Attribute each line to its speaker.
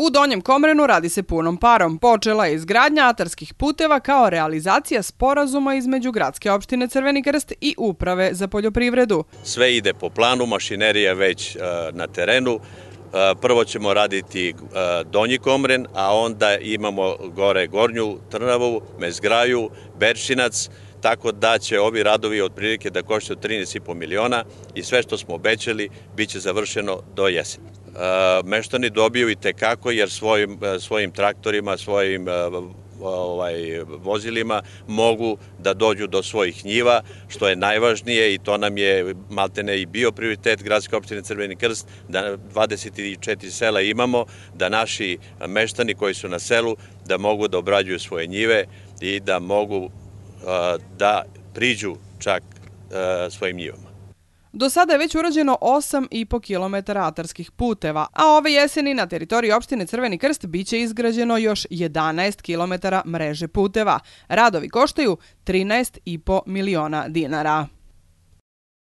Speaker 1: U Donjem Komrenu radi se punom parom. Počela je izgradnja atarskih puteva kao realizacija sporazuma između gradske opštine Crveni krst i uprave za poljoprivredu.
Speaker 2: Sve ide po planu, mašinerija već e, na terenu. E, prvo ćemo raditi e, Donji Komren, a onda imamo gore Gornju, Trnavu, Mezgraju, Beršinac, tako da će ovi radovi otprilike da koštaju 13,5 miliona i sve što smo obećali biće završeno do jeseni. Eh, meštani dobiju i tekako jer svojim, eh, svojim traktorima, svojim eh, ovaj, vozilima mogu da dođu do svojih njiva, što je najvažnije i to nam je maltene i bio prioritet Gradske opštine Crveni krst, da 24 sela imamo, da naši meštani koji su na selu, da mogu da obrađuju svoje njive i da mogu da priđu čak svojim njivama.
Speaker 1: Do sada je već urađeno 8,5 km atarskih puteva, a ove jeseni na teritoriji opštine Crveni krst biće izgrađeno još 11 km mreže puteva. Radovi koštaju 13,5 miliona dinara.